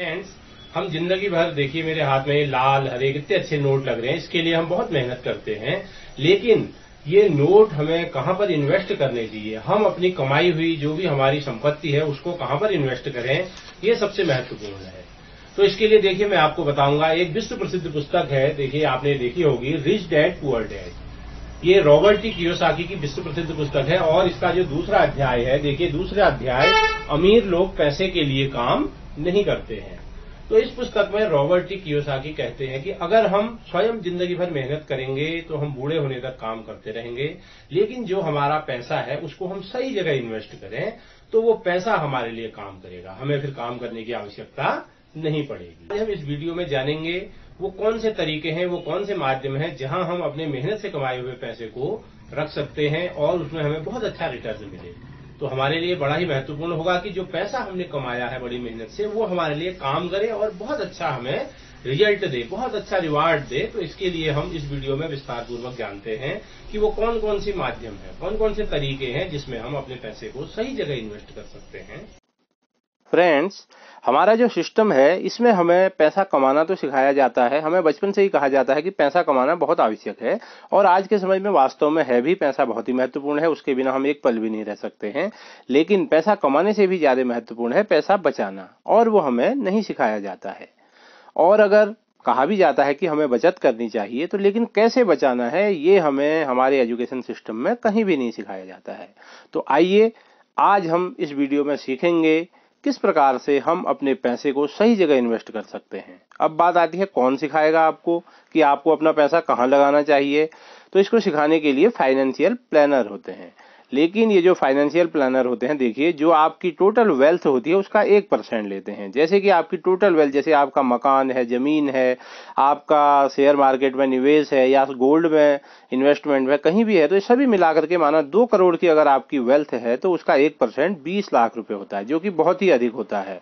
friends हम जिंदगी भर देखिए मेरे हाथ में लाल हरे कितने अच्छे नोट लग रहे हैं इसके लिए हम बहुत मेहनत करते हैं लेकिन ये नोट हमें कहाँ पर इन्वेस्ट करने चाहिए हम अपनी कमाई हुई जो भी हमारी संपत्ति है उसको कहाँ पर इन्वेस्ट करें ये सबसे महत्वपूर्ण है तो इसके लिए देखिए मैं आपको बताऊंगा एक विश्व प्रसिद्ध पुस्तक है देखिए आपने देखी होगी रिच डैड पुअर डैड ये रॉबर्ट टी कियोसाकी की विश्व प्रसिद्ध पुस्तक है और इसका जो दूसरा अध्याय है देखिए दूसरा अध्याय अमीर लोग पैसे के लिए काम नहीं करते हैं तो इस पुस्तक में रॉबर्ट टी कियोसाकी कहते हैं कि अगर हम स्वयं जिंदगी भर मेहनत करेंगे तो हम बूढ़े होने तक काम करते रहेंगे लेकिन जो हमारा पैसा है उसको हम सही जगह इन्वेस्ट करें तो वो पैसा हमारे लिए काम करेगा हमें फिर काम करने की आवश्यकता नहीं पड़ेगी हम इस वीडियो में जानेंगे वो कौन से तरीके हैं वो कौन से माध्यम हैं जहां हम अपने मेहनत से कमाए हुए पैसे को रख सकते हैं और उसमें हमें बहुत अच्छा रिटर्न मिलेगा तो हमारे लिए बड़ा ही महत्वपूर्ण होगा कि जो पैसा हमने कमाया है बड़ी मेहनत से वो हमारे लिए काम करे और बहुत अच्छा हमें रिजल्ट दे बहुत अच्छा रिवार्ड दे तो इसके लिए हम इस वीडियो में विस्तार पूर्वक जानते हैं कि वो कौन कौन से माध्यम है कौन कौन से तरीके हैं जिसमें हम अपने पैसे को सही जगह इन्वेस्ट कर सकते हैं फ्रेंड्स हमारा जो सिस्टम है इसमें हमें पैसा कमाना तो सिखाया जाता है हमें बचपन से ही कहा जाता है कि पैसा कमाना बहुत आवश्यक है और आज के समय में वास्तव में है भी पैसा बहुत ही महत्वपूर्ण है उसके बिना हम एक पल भी नहीं रह सकते हैं लेकिन पैसा कमाने से भी ज़्यादा महत्वपूर्ण है पैसा बचाना और वो हमें नहीं सिखाया जाता है और अगर कहा भी जाता है कि हमें बचत करनी चाहिए तो लेकिन कैसे बचाना है ये हमें हमारे एजुकेशन सिस्टम में कहीं भी नहीं सिखाया जाता है तो आइए आज हम इस वीडियो में सीखेंगे किस प्रकार से हम अपने पैसे को सही जगह इन्वेस्ट कर सकते हैं अब बात आती है कौन सिखाएगा आपको कि आपको अपना पैसा कहाँ लगाना चाहिए तो इसको सिखाने के लिए फाइनेंशियल प्लानर होते हैं लेकिन ये जो फाइनेंशियल प्लानर होते हैं देखिए जो आपकी टोटल वेल्थ होती है उसका एक परसेंट लेते हैं जैसे कि आपकी टोटल वेल्थ जैसे आपका मकान है ज़मीन है आपका शेयर मार्केट में निवेश है या गोल्ड में इन्वेस्टमेंट में कहीं भी है तो ये सभी मिला करके माना दो करोड़ की अगर आपकी वेल्थ है तो उसका एक परसेंट बीस लाख रुपये होता है जो कि बहुत ही अधिक होता है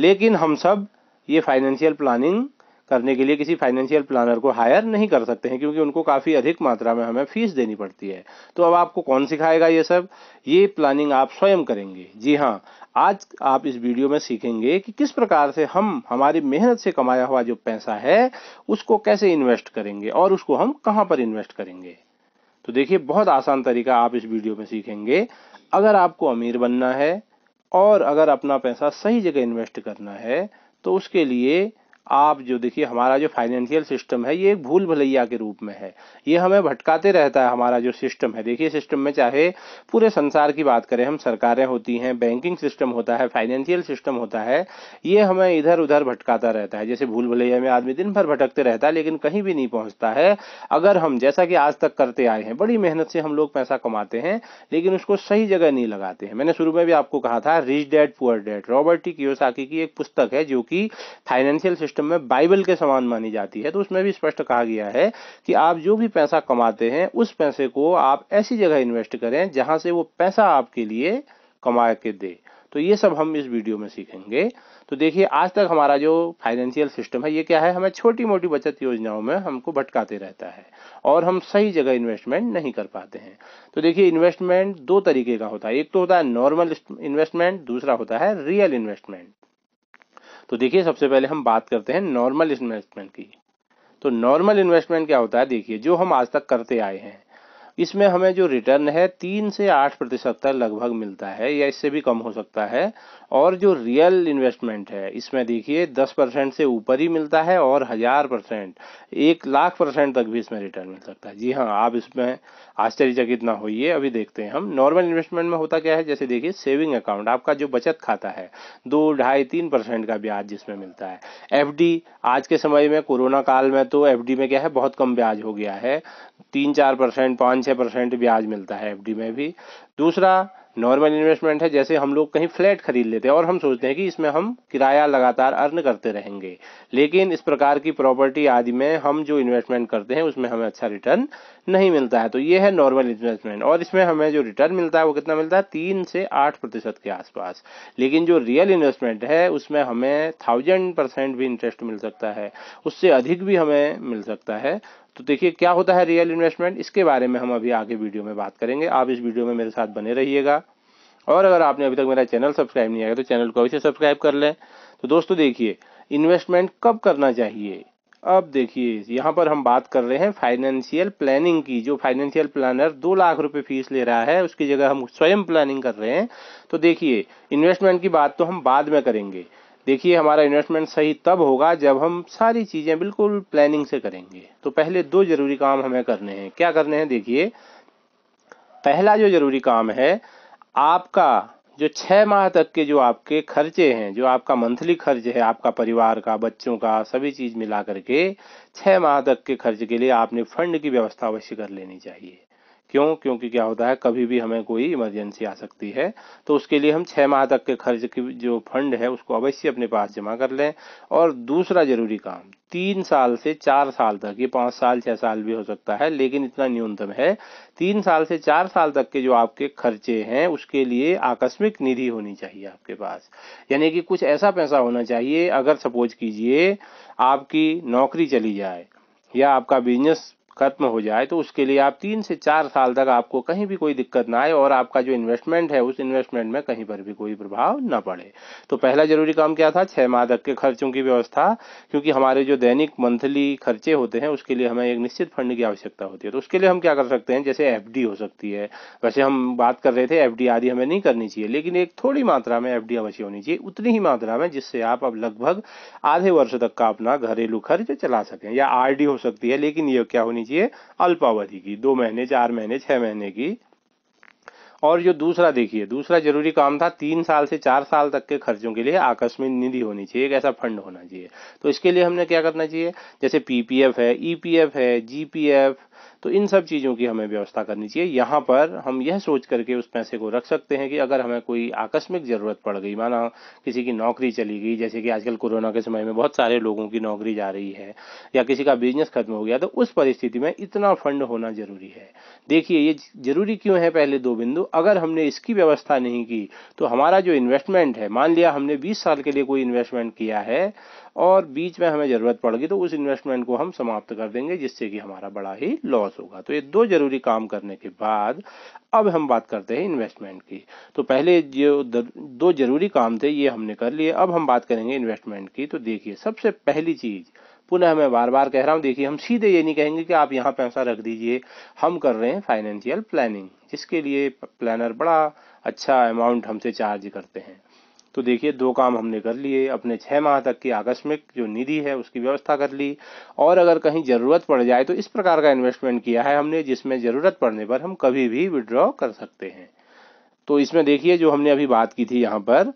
लेकिन हम सब ये फाइनेंशियल प्लानिंग करने के लिए किसी फाइनेंशियल प्लानर को हायर नहीं कर सकते हैं क्योंकि उनको काफ़ी अधिक मात्रा में हमें फीस देनी पड़ती है तो अब आपको कौन सिखाएगा ये सब ये प्लानिंग आप स्वयं करेंगे जी हाँ आज आप इस वीडियो में सीखेंगे कि किस प्रकार से हम हमारी मेहनत से कमाया हुआ जो पैसा है उसको कैसे इन्वेस्ट करेंगे और उसको हम कहाँ पर इन्वेस्ट करेंगे तो देखिए बहुत आसान तरीका आप इस वीडियो में सीखेंगे अगर आपको अमीर बनना है और अगर अपना पैसा सही जगह इन्वेस्ट करना है तो उसके लिए आप जो देखिए हमारा जो फाइनेंशियल सिस्टम है ये एक भूल भलैया के रूप में है ये हमें भटकाते रहता है हमारा जो सिस्टम है देखिए सिस्टम में चाहे पूरे संसार की बात करें हम सरकारें होती हैं बैंकिंग सिस्टम होता है फाइनेंशियल सिस्टम होता है ये हमें इधर उधर भटकाता रहता है जैसे भूल भलैया में आदमी दिन भर भटकते रहता है लेकिन कहीं भी नहीं पहुंचता है अगर हम जैसा कि आज तक करते आए हैं बड़ी मेहनत से हम लोग पैसा कमाते हैं लेकिन उसको सही जगह नहीं लगाते हैं मैंने शुरू में भी आपको कहा था rich dad poor dad Robert T की एक पुस्तक है जो कि फाइनेंशियल सिस्टम में बाइबल के समान मानी जाती है तो उसमें भी स्पष्ट कहा गया है कि आप जो भी पैसा कमाते हैं उस पैसे को आप ऐसी जगह इन्वेस्ट करें जहां से वो पैसा आपके लिए कमा के दे तो ये सब हम इस वीडियो में सीखेंगे तो देखिए आज तक हमारा जो फाइनेंशियल सिस्टम है ये क्या है हमें छोटी मोटी बचत योजनाओं में हमको भटकाते रहता है और हम सही जगह इन्वेस्टमेंट नहीं कर पाते हैं तो देखिए इन्वेस्टमेंट दो तरीके का होता है एक तो होता है नॉर्मल इन्वेस्टमेंट दूसरा होता है रियल इन्वेस्टमेंट तो देखिए सबसे पहले हम बात करते हैं नॉर्मल इन्वेस्टमेंट की तो नॉर्मल इन्वेस्टमेंट क्या होता है देखिए जो हम आज तक करते आए हैं इसमें हमें जो रिटर्न है तीन से आठ प्रतिशत तक लगभग मिलता है या इससे भी कम हो सकता है और जो रियल इन्वेस्टमेंट है इसमें देखिए दस परसेंट से ऊपर ही मिलता है और हज़ार परसेंट एक लाख परसेंट तक भी इसमें रिटर्न मिल सकता है जी हाँ आप इसमें आश्चर्यचकित ना होइए अभी देखते हैं हम नॉर्मल इन्वेस्टमेंट में होता क्या है जैसे देखिए सेविंग अकाउंट आपका जो बचत खाता है दो ढाई तीन परसेंट का ब्याज जिसमें मिलता है एफ आज के समय में कोरोना काल में तो एफ में क्या है बहुत कम ब्याज हो गया है तीन चार परसेंट पाँच छः परसेंट ब्याज मिलता है एफ में भी दूसरा नॉर्मल इन्वेस्टमेंट है जैसे हम लोग कहीं फ्लैट खरीद लेते हैं और हम सोचते हैं कि इसमें हम किराया लगातार अर्न करते रहेंगे लेकिन इस प्रकार की प्रॉपर्टी आदि में हम जो इन्वेस्टमेंट करते हैं उसमें हमें अच्छा रिटर्न नहीं मिलता है तो ये है नॉर्मल इन्वेस्टमेंट और इसमें हमें जो रिटर्न मिलता है वो कितना मिलता है तीन से आठ प्रतिशत के आसपास लेकिन जो रियल इन्वेस्टमेंट है उसमें हमें थाउजेंड परसेंट भी इंटरेस्ट मिल सकता है उससे अधिक भी हमें मिल सकता है तो देखिए क्या होता है रियल इन्वेस्टमेंट इसके बारे में हम अभी आगे वीडियो में बात करेंगे आप इस वीडियो में मेरे साथ बने रहिएगा और अगर आपने अभी तक मेरा चैनल सब्सक्राइब नहीं किया तो चैनल को अवश्य सब्सक्राइब कर लें तो दोस्तों देखिए इन्वेस्टमेंट कब करना चाहिए अब देखिए यहाँ पर हम बात कर रहे हैं फाइनेंशियल प्लानिंग की जो फाइनेंशियल प्लानर दो लाख रुपए फीस ले रहा है उसकी जगह हम स्वयं प्लानिंग कर रहे हैं तो देखिए इन्वेस्टमेंट की बात तो हम बाद में करेंगे देखिए हमारा इन्वेस्टमेंट सही तब होगा जब हम सारी चीज़ें बिल्कुल प्लानिंग से करेंगे तो पहले दो जरूरी काम हमें करने हैं क्या करने हैं देखिए पहला जो जरूरी काम है आपका जो छह माह तक के जो आपके खर्चे हैं जो आपका मंथली खर्च है आपका परिवार का बच्चों का सभी चीज़ मिला करके छह माह तक के खर्च के लिए आपने फंड की व्यवस्था अवश्य कर लेनी चाहिए क्यों क्योंकि क्या होता है कभी भी हमें कोई इमरजेंसी आ सकती है तो उसके लिए हम छः माह तक के खर्च की जो फंड है उसको अवश्य अपने पास जमा कर लें और दूसरा जरूरी काम तीन साल से चार साल तक ये पाँच साल छः साल भी हो सकता है लेकिन इतना न्यूनतम है तीन साल से चार साल तक के जो आपके खर्चे हैं उसके लिए आकस्मिक निधि होनी चाहिए आपके पास यानी कि कुछ ऐसा पैसा होना चाहिए अगर सपोज कीजिए आपकी नौकरी चली जाए या आपका बिजनेस खत्म हो जाए तो उसके लिए आप तीन से चार साल तक आपको कहीं भी कोई दिक्कत ना आए और आपका जो इन्वेस्टमेंट है उस इन्वेस्टमेंट में कहीं पर भी कोई प्रभाव न पड़े तो पहला जरूरी काम क्या था छह माह तक के खर्चों की व्यवस्था क्योंकि हमारे जो दैनिक मंथली खर्चे होते हैं उसके लिए हमें एक निश्चित फंड की आवश्यकता होती है तो उसके लिए हम क्या कर सकते हैं जैसे एफ हो सकती है वैसे हम बात कर रहे थे एफ आदि हमें नहीं करनी चाहिए लेकिन एक थोड़ी मात्रा में एफ अवश्य होनी चाहिए उतनी ही मात्रा में जिससे आप अब लगभग आधे वर्ष तक का अपना घरेलू खर्च चला सकें या आर हो सकती है लेकिन ये क्या होनी चाहिए अल्पावधि की दो महीने चार महीने छह महीने की और जो दूसरा देखिए दूसरा जरूरी काम था तीन साल से चार साल तक के खर्चों के लिए आकस्मिक निधि होनी चाहिए एक ऐसा फंड होना चाहिए तो इसके लिए हमने क्या करना चाहिए जैसे पीपीएफ है ईपीएफ है जीपीएफ तो इन सब चीज़ों की हमें व्यवस्था करनी चाहिए यहाँ पर हम यह सोच करके उस पैसे को रख सकते हैं कि अगर हमें कोई आकस्मिक ज़रूरत पड़ गई माना किसी की नौकरी चली गई जैसे कि आजकल कोरोना के समय में बहुत सारे लोगों की नौकरी जा रही है या किसी का बिजनेस खत्म हो गया तो उस परिस्थिति में इतना फंड होना ज़रूरी है देखिए ये ज़रूरी क्यों है पहले दो बिंदु अगर हमने इसकी व्यवस्था नहीं की तो हमारा जो इन्वेस्टमेंट है मान लिया हमने बीस साल के लिए कोई इन्वेस्टमेंट किया है और बीच में हमें ज़रूरत पड़गी तो उस इन्वेस्टमेंट को हम समाप्त कर देंगे जिससे कि हमारा बड़ा ही लॉस होगा तो ये दो ज़रूरी काम करने के बाद अब हम बात करते हैं इन्वेस्टमेंट की तो पहले जो दो ज़रूरी काम थे ये हमने कर लिए अब हम बात करेंगे इन्वेस्टमेंट की तो देखिए सबसे पहली चीज़ पुनः मैं बार बार कह रहा हूँ देखिए हम सीधे ये नहीं कहेंगे कि आप यहाँ पैसा रख दीजिए हम कर रहे हैं फाइनेंशियल प्लानिंग जिसके लिए प्लानर बड़ा अच्छा अमाउंट हमसे चार्ज करते हैं तो देखिए दो काम हमने कर लिए अपने छह माह तक की आकस्मिक जो निधि है उसकी व्यवस्था कर ली और अगर कहीं ज़रूरत पड़ जाए तो इस प्रकार का इन्वेस्टमेंट किया है हमने जिसमें ज़रूरत पड़ने पर हम कभी भी विड्रॉ कर सकते हैं तो इसमें देखिए जो हमने अभी बात की थी यहाँ पर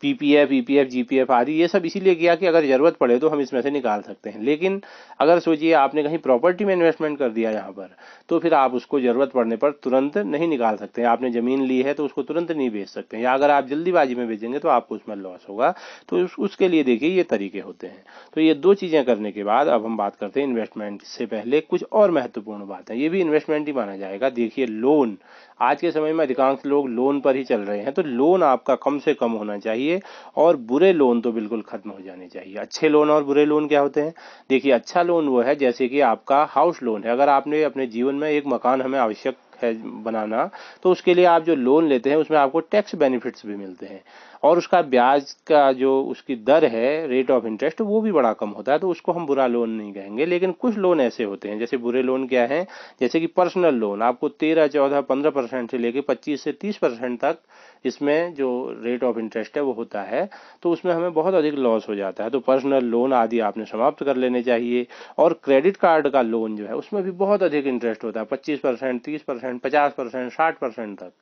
पीपीएफ ईपीएफ जीपीएफ आदि ये सब इसीलिए किया कि अगर ज़रूरत पड़े तो हम इसमें से निकाल सकते हैं लेकिन अगर सोचिए आपने कहीं प्रॉपर्टी में इन्वेस्टमेंट कर दिया यहाँ पर तो फिर आप उसको ज़रूरत पड़ने पर तुरंत नहीं निकाल सकते हैं आपने ज़मीन ली है तो उसको तुरंत नहीं बेच सकते या अगर आप जल्दीबाजी में बेचेंगे तो आपको उसमें लॉस होगा तो उसके लिए देखिए ये तरीके होते हैं तो ये दो चीज़ें करने के बाद अब हम बात करते हैं इन्वेस्टमेंट से पहले कुछ और महत्वपूर्ण बातें ये भी इन्वेस्टमेंट ही माना जाएगा देखिए लोन आज के समय में अधिकांश लोग लोन पर ही चल रहे हैं तो लोन आपका कम से कम होना चाहिए और बुरे लोन तो बिल्कुल खत्म हो जाने चाहिए अच्छे लोन और बुरे लोन क्या होते हैं देखिए अच्छा लोन वो है जैसे कि आपका हाउस लोन है अगर आपने अपने जीवन में एक मकान हमें आवश्यक है बनाना तो उसके लिए आप जो लोन लेते हैं उसमें आपको टैक्स बेनिफिट्स भी मिलते हैं और उसका ब्याज का जो उसकी दर है रेट ऑफ इंटरेस्ट वो भी बड़ा कम होता है तो उसको हम बुरा लोन नहीं कहेंगे लेकिन कुछ लोन ऐसे होते हैं जैसे बुरे लोन क्या है जैसे कि पर्सनल लोन आपको तेरह चौदह पंद्रह परसेंट से लेकर पच्चीस से तीस परसेंट तक इसमें जो रेट ऑफ इंटरेस्ट है वो होता है तो उसमें हमें बहुत अधिक लॉस हो जाता है तो पर्सनल लोन आदि आपने समाप्त कर लेने चाहिए और क्रेडिट कार्ड का लोन जो है उसमें भी बहुत अधिक इंटरेस्ट होता है पच्चीस परसेंट तीस परसेंट पचास परसेंट साठ परसेंट तक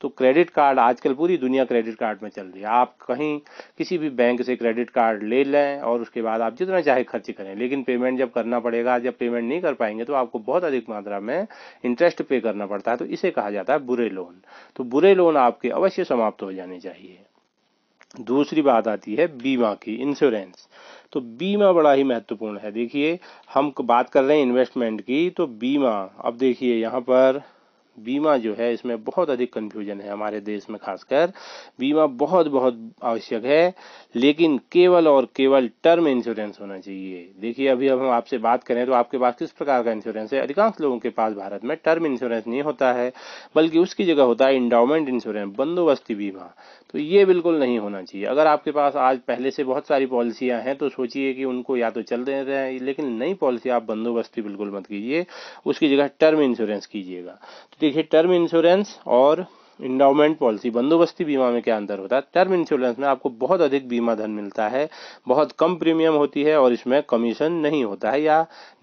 तो क्रेडिट कार्ड आजकल पूरी दुनिया क्रेडिट कार्ड में चल रही है आप कहीं किसी भी बैंक से क्रेडिट कार्ड ले लें और उसके बाद आप जितना चाहे खर्च करें लेकिन पेमेंट जब करना पड़ेगा जब पेमेंट नहीं कर पाएंगे तो आपको बहुत अधिक मात्रा में इंटरेस्ट पे करना पड़ता है तो इसे कहा जाता है बुरे लोन तो बुरे लोन आपके अवश्य समाप्त हो जाने चाहिए दूसरी बात आती है बीमा की इंश्योरेंस तो बीमा बड़ा ही महत्वपूर्ण है देखिए हम बात कर रहे हैं इन्वेस्टमेंट की तो बीमा अब देखिए यहाँ पर बीमा जो है इसमें बहुत अधिक कंफ्यूजन है हमारे देश में खासकर बीमा बहुत बहुत आवश्यक है लेकिन केवल और केवल टर्म इंश्योरेंस होना चाहिए देखिए अभी अब हम आपसे बात करें तो आपके पास किस प्रकार का इंश्योरेंस है अधिकांश लोगों के पास भारत में टर्म इंश्योरेंस नहीं होता है बल्कि उसकी जगह होता है इंडाउमेंट इंश्योरेंस बंदोबस्ती बीमा तो ये बिल्कुल नहीं होना चाहिए अगर आपके पास आज पहले से बहुत सारी पॉलिसियां हैं तो सोचिए कि उनको या तो चल दे रहे हैं लेकिन नई पॉलिसी आप बंदोबस्ती बिल्कुल मत कीजिए उसकी जगह टर्म इंश्योरेंस कीजिएगा तो देखिए टर्म इंश्योरेंस और इंडाउमेंट पॉलिसी बंदोबस्ती बीमा में क्या अंतर होता है टर्म इंश्योरेंस में आपको बहुत अधिक बीमा धन मिलता है बहुत कम प्रीमियम होती है और इसमें कमीशन नहीं होता है या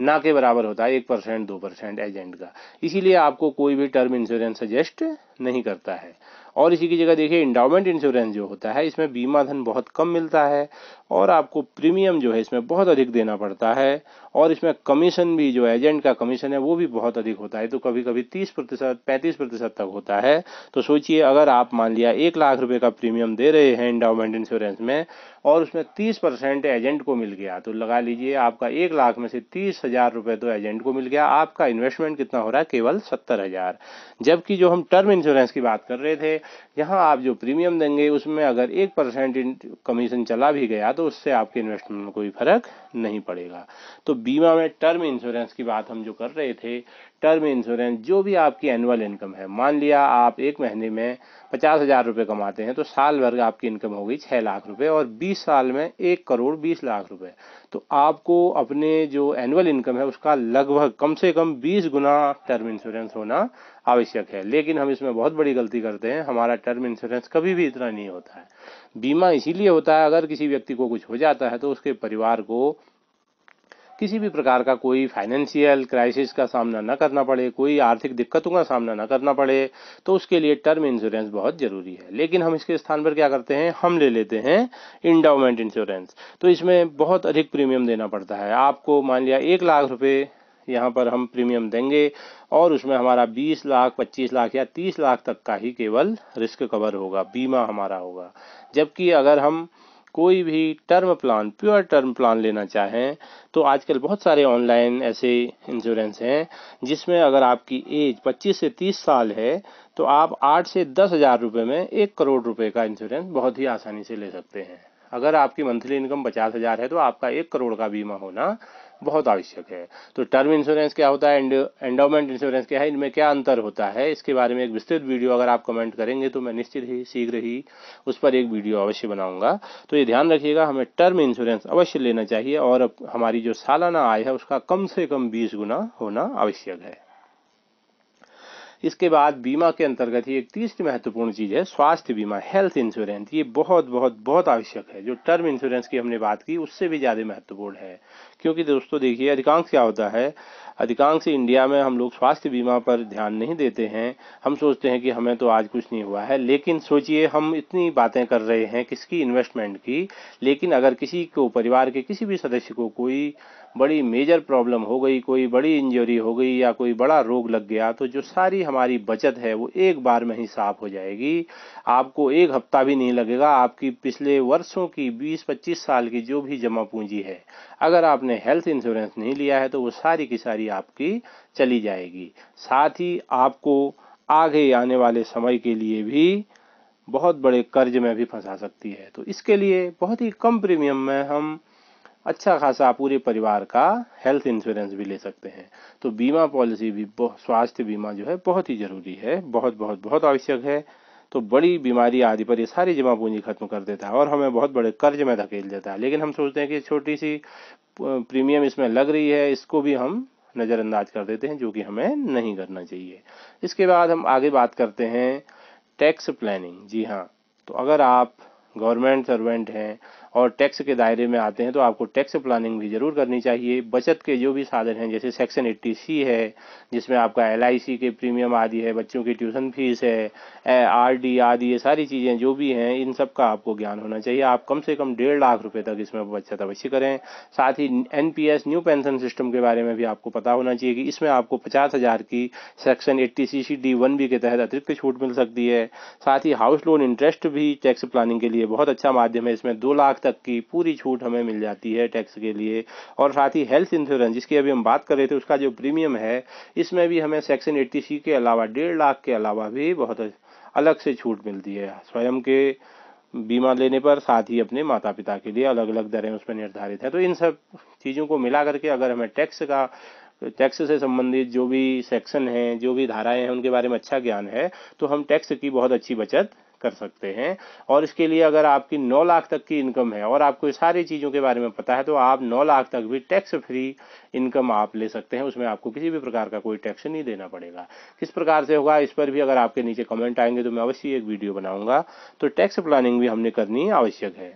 ना के बराबर होता है एक परसेंट दो परसेंट एजेंट का इसीलिए आपको कोई भी टर्म इंश्योरेंस सजेस्ट नहीं करता है और इसी की जगह देखिए इंडाउमेंट इंश्योरेंस जो होता है इसमें बीमा धन बहुत कम मिलता है और आपको प्रीमियम जो है इसमें बहुत अधिक देना पड़ता है और इसमें कमीशन भी जो एजेंट का कमीशन है वो भी बहुत अधिक होता है तो कभी कभी तीस प्रतिशत पैंतीस प्रतिशत तक होता है तो सोचिए अगर आप मान लिया एक लाख रुपये का प्रीमियम दे रहे हैं इंडाउमेंट इंश्योरेंस में और उसमें तीस परसेंट एजेंट को मिल गया तो लगा लीजिए आपका एक लाख में से तीस हजार रुपये तो एजेंट को मिल गया आपका इन्वेस्टमेंट कितना हो रहा है केवल सत्तर हजार जबकि जो हम टर्म इंश्योरेंस की बात कर रहे थे यहाँ आप जो प्रीमियम देंगे उसमें अगर एक परसेंट कमीशन चला भी गया तो उससे आपके इन्वेस्टमेंट में कोई फर्क नहीं पड़ेगा तो बीमा में टर्म इंश्योरेंस की बात हम जो कर रहे थे टर्म इंश्योरेंस जो भी आपकी एनुअल इनकम है मान लिया आप एक महीने में पचास हज़ार रुपये कमाते हैं तो साल भर आपकी इनकम होगी छः लाख रुपए और बीस साल में एक करोड़ बीस लाख रुपए तो आपको अपने जो एनुअल इनकम है उसका लगभग कम से कम बीस गुना टर्म इंश्योरेंस होना आवश्यक है लेकिन हम इसमें बहुत बड़ी गलती करते हैं हमारा टर्म इंश्योरेंस कभी भी इतना नहीं होता है बीमा इसीलिए होता है अगर किसी व्यक्ति को कुछ हो जाता है तो उसके परिवार को किसी भी प्रकार का कोई फाइनेंशियल क्राइसिस का सामना न करना पड़े कोई आर्थिक दिक्कतों का सामना न करना पड़े तो उसके लिए टर्म इंश्योरेंस बहुत ज़रूरी है लेकिन हम इसके स्थान पर क्या करते हैं हम ले लेते हैं इंडाउमेंट इंश्योरेंस तो इसमें बहुत अधिक प्रीमियम देना पड़ता है आपको मान लिया एक लाख रुपये यहाँ पर हम प्रीमियम देंगे और उसमें हमारा 20 लाख 25 लाख या 30 लाख तक का ही केवल रिस्क कवर होगा बीमा हमारा होगा जबकि अगर हम कोई भी term plan pure term plan लेना चाहें तो आजकल बहुत सारे ऑनलाइन ऐसे इंश्योरेंस हैं जिसमें अगर आपकी एज 25 से 30 साल है तो आप 8 से दस हज़ार रुपये में एक करोड़ रुपए का इंश्योरेंस बहुत ही आसानी से ले सकते हैं अगर आपकी मंथली इनकम पचास हज़ार है तो आपका एक करोड़ का बीमा होना बहुत आवश्यक है तो टर्म इंश्योरेंस क्या होता है एंडोमेंट इंश्योरेंस क्या है इनमें क्या अंतर होता है इसके बारे में एक विस्तृत वीडियो अगर आप कमेंट करेंगे तो मैं निश्चित ही शीघ्र ही उस पर एक वीडियो अवश्य बनाऊंगा तो ये ध्यान रखिएगा हमें टर्म इंश्योरेंस अवश्य लेना चाहिए और हमारी जो सालाना आय है उसका कम से कम बीस गुना होना आवश्यक है इसके बाद बीमा के अंतर्गत ही एक तीसरी महत्वपूर्ण चीज है स्वास्थ्य बीमा हेल्थ इंश्योरेंस ये बहुत बहुत बहुत आवश्यक है जो टर्म इंश्योरेंस की हमने बात की उससे भी ज्यादा महत्वपूर्ण है क्योंकि दोस्तों देखिए अधिकांश क्या होता है अधिकांश इंडिया में हम लोग स्वास्थ्य बीमा पर ध्यान नहीं देते हैं हम सोचते हैं कि हमें तो आज कुछ नहीं हुआ है लेकिन सोचिए हम इतनी बातें कर रहे हैं किसकी इन्वेस्टमेंट की लेकिन अगर किसी को परिवार के किसी भी सदस्य को कोई बड़ी मेजर प्रॉब्लम हो गई कोई बड़ी इंजरी हो गई या कोई बड़ा रोग लग गया तो जो सारी हमारी बचत है वो एक बार में ही साफ हो जाएगी आपको एक हफ्ता भी नहीं लगेगा आपकी पिछले वर्षों की 20-25 साल की जो भी जमा पूंजी है अगर आपने आपने हेल्थ इंश्योरेंस नहीं लिया है तो वो सारी की सारी आपकी चली जाएगी साथ ही आपको आगे आने वाले समय के लिए भी बहुत बड़े कर्ज में भी फंसा सकती है तो इसके लिए बहुत ही कम प्रीमियम में हम अच्छा खासा पूरे परिवार का हेल्थ इंश्योरेंस भी ले सकते हैं तो बीमा पॉलिसी भी स्वास्थ्य बीमा जो है बहुत ही जरूरी है बहुत बहुत बहुत आवश्यक है तो बड़ी बीमारी आदि पर ये सारी जमा पूंजी खत्म कर देता है और हमें बहुत बड़े कर्ज में धकेल देता है लेकिन हम सोचते हैं कि छोटी सी प्रीमियम इसमें लग रही है इसको भी हम नज़रअंदाज कर देते हैं जो कि हमें नहीं करना चाहिए इसके बाद हम आगे बात करते हैं टैक्स प्लानिंग जी हाँ तो अगर आप गवर्नमेंट सर्वेंट हैं और टैक्स के दायरे में आते हैं तो आपको टैक्स प्लानिंग भी ज़रूर करनी चाहिए बचत के जो भी साधन हैं जैसे सेक्शन एट्टी सी है जिसमें आपका एल के प्रीमियम आदि है बच्चों की ट्यूशन फीस है आर डी आदि ये सारी चीज़ें जो भी हैं इन सब का आपको ज्ञान होना चाहिए आप कम से कम डेढ़ लाख रुपये तक इसमें बचत अवश्य करें साथ ही एन न्यू पेंशन सिस्टम के बारे में भी आपको पता होना चाहिए कि इसमें आपको पचास हज़ार की section eighty C C D one B के तहत अतिरिक्त छूट मिल सकती है साथ ही हाउस लोन इंटरेस्ट भी टैक्स प्लानिंग के लिए बहुत अच्छा माध्यम है इसमें दो लाख तक की पूरी छूट हमें मिल जाती है टैक्स के लिए और साथ ही हेल्थ इंश्योरेंस जिसकी अभी हम बात कर रहे थे उसका जो प्रीमियम है इसमें भी हमें सेक्शन एट्टी सी के अलावा डेढ़ लाख के अलावा भी बहुत अलग से छूट मिलती है स्वयं के बीमा लेने पर साथ ही अपने माता पिता के लिए अलग अलग दरें उस पर निर्धारित है तो इन सब चीज़ों को मिला करके अगर हमें टैक्स का टैक्स से संबंधित जो भी सेक्शन हैं जो भी धाराएं हैं उनके बारे में अच्छा ज्ञान है तो हम टैक्स की बहुत अच्छी बचत कर सकते हैं और इसके लिए अगर आपकी नौ लाख तक की इनकम है और आपको सारी चीज़ों के बारे में पता है तो आप नौ लाख तक भी टैक्स फ्री इनकम आप ले सकते हैं उसमें आपको किसी भी प्रकार का कोई टैक्स नहीं देना पड़ेगा किस प्रकार से होगा इस पर भी अगर आपके नीचे कमेंट आएंगे तो मैं अवश्य एक वीडियो बनाऊंगा तो टैक्स प्लानिंग भी हमने करनी आवश्यक है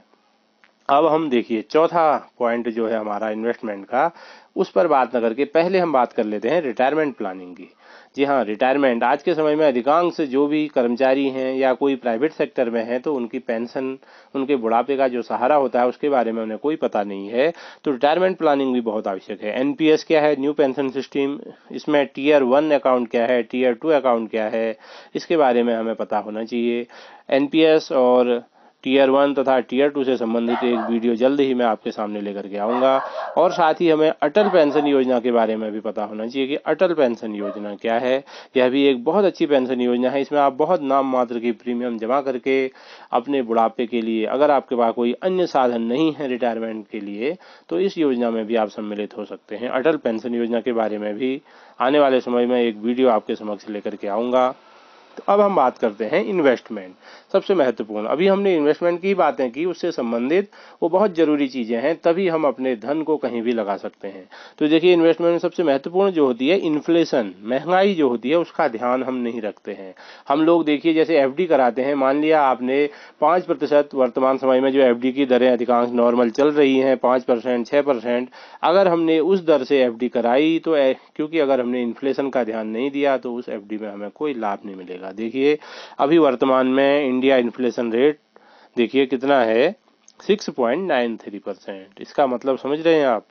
अब हम देखिए चौथा पॉइंट जो है हमारा इन्वेस्टमेंट का उस पर बात न करके पहले हम बात कर लेते हैं रिटायरमेंट प्लानिंग की जी हाँ रिटायरमेंट आज के समय में अधिकांश जो भी कर्मचारी हैं या कोई प्राइवेट सेक्टर में हैं तो उनकी पेंशन उनके बुढ़ापे का जो सहारा होता है उसके बारे में उन्हें कोई पता नहीं है तो रिटायरमेंट प्लानिंग भी बहुत आवश्यक है एनपीएस क्या है न्यू पेंशन सिस्टम इसमें टीयर वन अकाउंट क्या है टीयर टू अकाउंट क्या है इसके बारे में हमें पता होना चाहिए एनपीएस और टीयर वन तथा टीयर टू से संबंधित एक वीडियो जल्द ही मैं आपके सामने लेकर के आऊँगा और साथ ही हमें अटल पेंशन योजना के बारे में भी पता होना चाहिए कि अटल पेंशन योजना क्या है यह भी एक बहुत अच्छी पेंशन योजना है इसमें आप बहुत नाम मात्र की प्रीमियम जमा करके अपने बुढ़ापे के लिए अगर आपके पास कोई अन्य साधन नहीं है रिटायरमेंट के लिए तो इस योजना में भी आप सम्मिलित हो सकते हैं अटल पेंशन योजना के बारे में भी आने वाले समय में एक वीडियो आपके समक्ष लेकर के आऊँगा तो अब हम बात करते हैं इन्वेस्टमेंट सबसे महत्वपूर्ण अभी हमने इन्वेस्टमेंट की बातें की उससे संबंधित वो बहुत जरूरी चीजें हैं तभी हम अपने धन को कहीं भी लगा सकते हैं तो देखिए इन्वेस्टमेंट में सबसे महत्वपूर्ण जो होती है इन्फ्लेशन महंगाई जो होती है उसका ध्यान हम नहीं रखते हैं हम लोग देखिए जैसे एफ कराते हैं मान लिया आपने पांच प्रतिशत वर्तमान समय में जो एफ की दरें अधिकांश नॉर्मल चल रही हैं पांच परसेंट परसेंट अगर हमने उस दर से एफ कराई तो क्योंकि अगर हमने इन्फ्लेशन का ध्यान नहीं दिया तो उस एफ में हमें कोई लाभ नहीं मिलेगा जाएगा देखिए अभी वर्तमान में इंडिया इन्फ्लेशन रेट देखिए कितना है six point nine three percent इसका मतलब समझ रहे हैं आप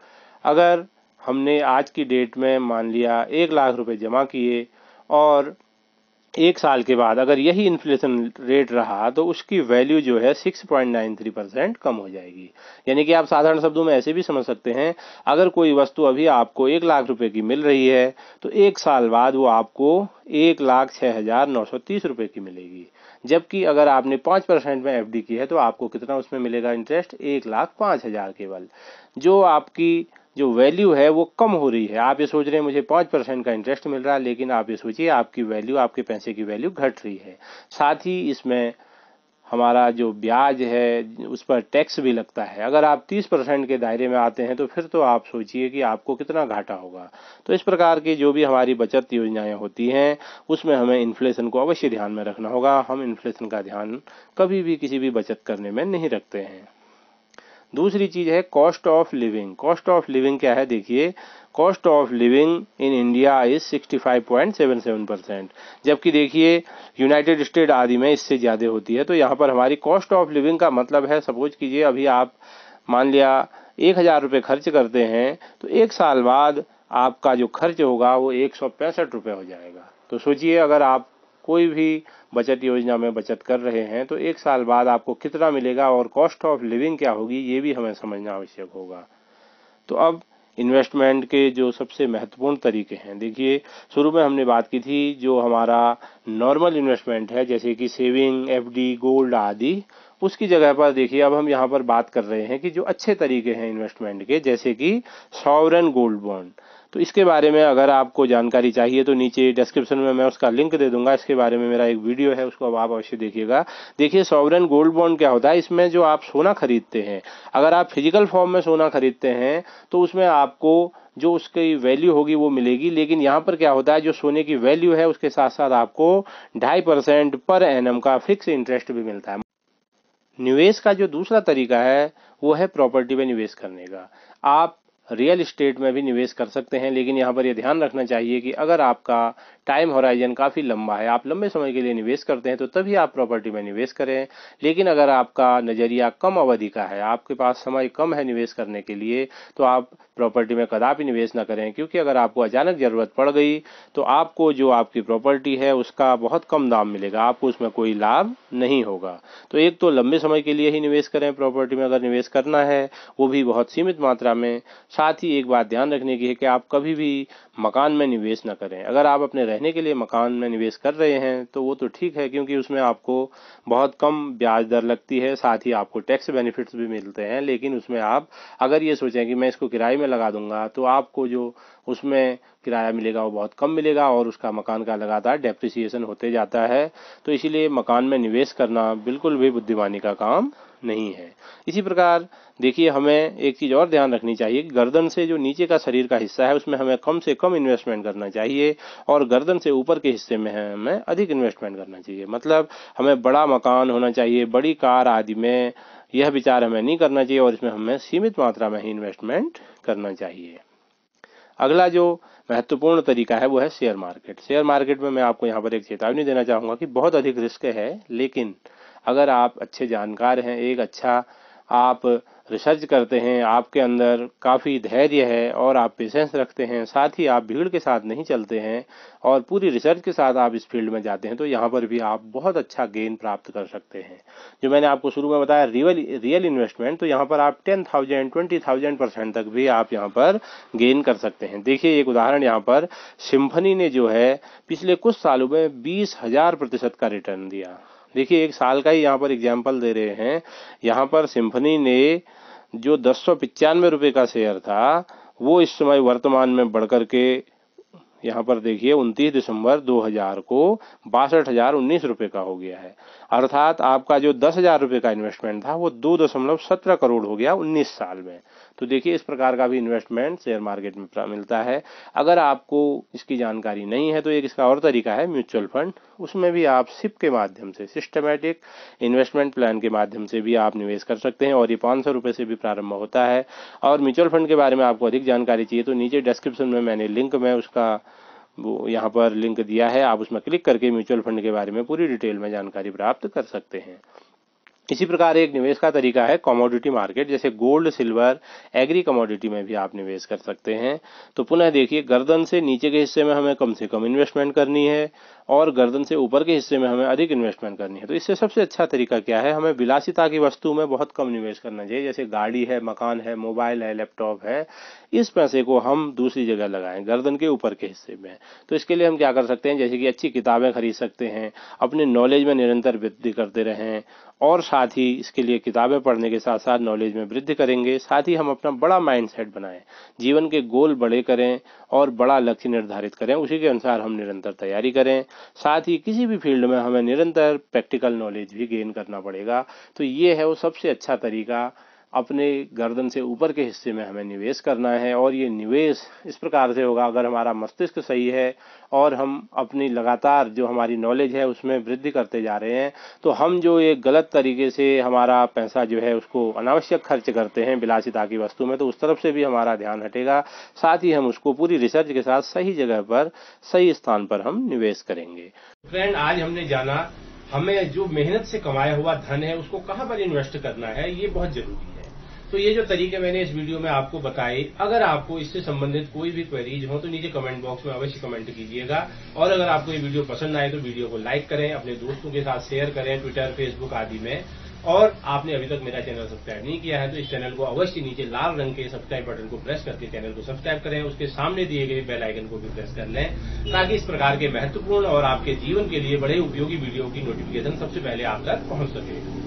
अगर हमने आज की डेट में मान लिया एक लाख रुपए जमा किए और एक साल के बाद अगर यही इन्फ्लेशन रेट रहा तो उसकी वैल्यू जो है 6.93 परसेंट कम हो जाएगी यानी कि आप साधारण शब्दों में ऐसे भी समझ सकते हैं अगर कोई वस्तु अभी आपको एक लाख रुपए की मिल रही है तो एक साल बाद वो आपको एक लाख छः हज़ार नौ सौ तीस रुपये की मिलेगी जबकि अगर आपने पाँच परसेंट में एफ की है तो आपको कितना उसमें मिलेगा इंटरेस्ट एक लाख पाँच हज़ार केवल जो आपकी जो वैल्यू है वो कम हो रही है आप ये सोच रहे हैं मुझे पाँच परसेंट का इंटरेस्ट मिल रहा है लेकिन आप ये सोचिए आपकी वैल्यू आपके पैसे की वैल्यू घट रही है साथ ही इसमें हमारा जो ब्याज है उस पर टैक्स भी लगता है अगर आप 30 परसेंट के दायरे में आते हैं तो फिर तो आप सोचिए कि आपको कितना घाटा होगा तो इस प्रकार की जो भी हमारी बचत योजनाएं होती हैं उसमें हमें इन्फ्लेशन को अवश्य ध्यान में रखना होगा हम इन्फ्लेशन का ध्यान कभी भी किसी भी बचत करने में नहीं रखते हैं दूसरी चीज़ है cost of living cost of living क्या है देखिए cost of living in India is 65.77 percent जबकि देखिए यूनाइटेड स्टेट आदि में इससे ज़्यादा होती है तो यहाँ पर हमारी कॉस्ट ऑफ लिविंग का मतलब है सपोज कीजिए अभी आप मान लिया एक हज़ार रुपये खर्च करते हैं तो एक साल बाद आपका जो खर्च होगा वो एक सौ पैंसठ रुपये हो जाएगा तो सोचिए अगर आप कोई भी बचत योजना में बचत कर रहे हैं तो एक साल बाद आपको कितना मिलेगा और कॉस्ट ऑफ लिविंग क्या होगी ये भी हमें समझना आवश्यक होगा तो अब इन्वेस्टमेंट के जो सबसे महत्वपूर्ण तरीके हैं देखिए शुरू में हमने बात की थी जो हमारा नॉर्मल इन्वेस्टमेंट है जैसे कि सेविंग एफडी गोल्ड आदि उसकी जगह पर देखिए अब हम यहाँ पर बात कर रहे हैं कि जो अच्छे तरीके हैं इन्वेस्टमेंट के जैसे कि सॉवरन गोल्ड बॉन्ड तो इसके बारे में अगर आपको जानकारी चाहिए तो नीचे डिस्क्रिप्शन में मैं उसका लिंक दे दूंगा इसके बारे में मेरा एक वीडियो है उसको अब आप अवश्य देखिएगा देखिए सॉवरन गोल्ड बॉन्ड क्या होता है इसमें जो आप सोना खरीदते हैं अगर आप फिजिकल फॉर्म में सोना खरीदते हैं तो उसमें आपको जो उसकी वैल्यू होगी वो मिलेगी लेकिन यहाँ पर क्या होता है जो सोने की वैल्यू है उसके साथ साथ आपको ढाई परसेंट पर एन का फिक्स इंटरेस्ट भी मिलता है निवेश का जो दूसरा तरीका है वो है प्रॉपर्टी में निवेश करने का आप रियल इस्टेट में भी निवेश कर सकते हैं लेकिन यहाँ पर यह ध्यान रखना चाहिए कि अगर आपका टाइम होराइजन काफ़ी लंबा है आप लंबे समय के लिए निवेश करते हैं तो तभी आप प्रॉपर्टी में निवेश करें लेकिन अगर आपका नज़रिया कम अवधि का है आपके पास समय कम है निवेश करने के लिए तो आप प्रॉपर्टी में कदापि निवेश ना करें क्योंकि अगर आपको अचानक ज़रूरत पड़ गई तो आपको जो आपकी प्रॉपर्टी है उसका बहुत कम दाम मिलेगा आपको उसमें कोई लाभ नहीं होगा तो एक तो लंबे समय के लिए ही निवेश करें प्रॉपर्टी में अगर निवेश करना है वो भी बहुत सीमित मात्रा में साथ ही एक बात ध्यान रखने की है कि आप कभी भी मकान में निवेश ना करें अगर आप अपने रहने के लिए मकान में निवेश कर रहे हैं तो वो तो ठीक है क्योंकि उसमें आपको बहुत कम ब्याज दर लगती है साथ ही आपको टैक्स बेनिफिट्स भी मिलते हैं लेकिन उसमें आप अगर ये सोचें कि मैं इसको किराए में लगा दूंगा तो आपको जो उसमें किराया मिलेगा वो बहुत कम मिलेगा और उसका मकान का लगातार डेप्रिसिएशन होते जाता है तो इसीलिए मकान में निवेश करना बिल्कुल भी बुद्धिमानी का काम नहीं है इसी प्रकार देखिए हमें एक चीज़ और ध्यान रखनी चाहिए कि गर्दन से जो नीचे का शरीर का हिस्सा है उसमें हमें कम से कम इन्वेस्टमेंट करना चाहिए और गर्दन से ऊपर के हिस्से में हमें अधिक इन्वेस्टमेंट करना चाहिए मतलब हमें बड़ा मकान होना चाहिए बड़ी कार आदि में यह विचार हमें नहीं करना चाहिए और इसमें हमें सीमित मात्रा में ही इन्वेस्टमेंट करना चाहिए अगला जो महत्वपूर्ण तरीका है वो है शेयर मार्केट शेयर मार्केट में मैं आपको यहाँ पर एक चेतावनी देना चाहूँगा कि बहुत अधिक रिस्क है लेकिन अगर आप अच्छे जानकार हैं एक अच्छा आप रिसर्च करते हैं आपके अंदर काफ़ी धैर्य है और आप पेशेंस रखते हैं साथ ही आप भीड़ के साथ नहीं चलते हैं और पूरी रिसर्च के साथ आप इस फील्ड में जाते हैं तो यहाँ पर भी आप बहुत अच्छा गेन प्राप्त कर सकते हैं जो मैंने आपको शुरू में बताया रियल रियल इन्वेस्टमेंट तो यहाँ पर आप ten thousand twenty thousand percent तक भी आप यहाँ पर गेन कर सकते हैं देखिए एक उदाहरण यहाँ पर सिम्फनी ने जो है पिछले कुछ सालों में बीस हजार प्रतिशत का रिटर्न दिया देखिए एक साल का ही यहाँ पर एग्जाम्पल दे रहे हैं यहाँ पर सिम्फनी ने जो दस सौ पचानवे रुपये का शेयर था वो इस समय वर्तमान में बढ़कर के यहाँ पर देखिए 29 दिसंबर 2000 को बासठ हजार उन्नीस रुपये का हो गया है अर्थात आपका जो दस हजार रुपये का इन्वेस्टमेंट था वो दो दशमलव सत्रह करोड़ हो गया उन्नीस साल में तो देखिए इस प्रकार का भी इन्वेस्टमेंट शेयर मार्केट में मिलता है अगर आपको इसकी जानकारी नहीं है तो एक इसका और तरीका है म्यूचुअल फंड उसमें भी आप सिप के माध्यम से सिस्टमेटिक इन्वेस्टमेंट प्लान के माध्यम से भी आप निवेश कर सकते हैं और ये पाँच सौ रुपये से भी प्रारंभ होता है और म्यूचुअल फंड के बारे में आपको अधिक जानकारी चाहिए तो नीचे डिस्क्रिप्शन में मैंने लिंक में उसका वो यहाँ पर लिंक दिया है आप उसमें क्लिक करके म्यूचुअल फंड के बारे में पूरी डिटेल में जानकारी प्राप्त कर सकते हैं इसी प्रकार एक निवेश का तरीका है कमोडिटी मार्केट जैसे गोल्ड सिल्वर एग्री कमोडिटी में भी आप निवेश कर सकते हैं तो पुनः देखिए गर्दन से नीचे के हिस्से में हमें कम से कम इन्वेस्टमेंट करनी है और गर्दन से ऊपर के हिस्से में हमें अधिक इन्वेस्टमेंट करनी है तो इससे सबसे अच्छा तरीका क्या है हमें विलासिता की वस्तु में बहुत कम निवेश करना चाहिए जैसे गाड़ी है मकान है मोबाइल है लैपटॉप है इस पैसे को हम दूसरी जगह लगाएं गर्दन के ऊपर के हिस्से में तो इसके लिए हम क्या कर सकते हैं जैसे कि अच्छी किताबें खरीद सकते हैं अपने नॉलेज में निरंतर वृद्धि करते रहें और साथ ही इसके लिए किताबें पढ़ने के साथ साथ नॉलेज में वृद्धि करेंगे साथ ही हम अपना बड़ा माइंडसेट बनाएं जीवन के गोल बड़े करें और बड़ा लक्ष्य निर्धारित करें उसी के अनुसार हम निरंतर तैयारी करें साथ ही किसी भी फील्ड में हमें निरंतर प्रैक्टिकल नॉलेज भी गेन करना पड़ेगा तो ये है वो सबसे अच्छा तरीका अपने गर्दन से ऊपर के हिस्से में हमें निवेश करना है और ये निवेश इस प्रकार से होगा अगर हमारा मस्तिष्क सही है और हम अपनी लगातार जो हमारी नॉलेज है उसमें वृद्धि करते जा रहे हैं तो हम जो ये गलत तरीके से हमारा पैसा जो है उसको अनावश्यक खर्च करते हैं बिलासिता की वस्तु में तो उस तरफ से भी हमारा ध्यान हटेगा साथ ही हम उसको पूरी रिसर्च के साथ सही जगह पर सही स्थान पर हम निवेश करेंगे फ्रेंड आज हमने जाना हमें जो मेहनत से कमाया हुआ धन है उसको कहाँ पर इन्वेस्ट करना है ये बहुत जरूरी है तो ये जो तरीके मैंने इस वीडियो में आपको बताए अगर आपको इससे संबंधित कोई भी क्वेरीज हो तो नीचे कमेंट बॉक्स में अवश्य कमेंट कीजिएगा और अगर आपको ये वीडियो पसंद आए तो वीडियो को लाइक करें अपने दोस्तों के साथ शेयर करें ट्विटर फेसबुक आदि में और आपने अभी तक मेरा चैनल सब्सक्राइब नहीं किया है तो इस चैनल को अवश्य नीचे लाल रंग के सब्सक्राइब बटन को प्रेस करके चैनल को सब्सक्राइब करें उसके सामने दिए गए बेल आइकन को भी प्रेस कर लें ताकि इस प्रकार के महत्वपूर्ण और आपके जीवन के लिए बड़े उपयोगी वीडियो की नोटिफिकेशन सबसे पहले आप तक पहुंच सके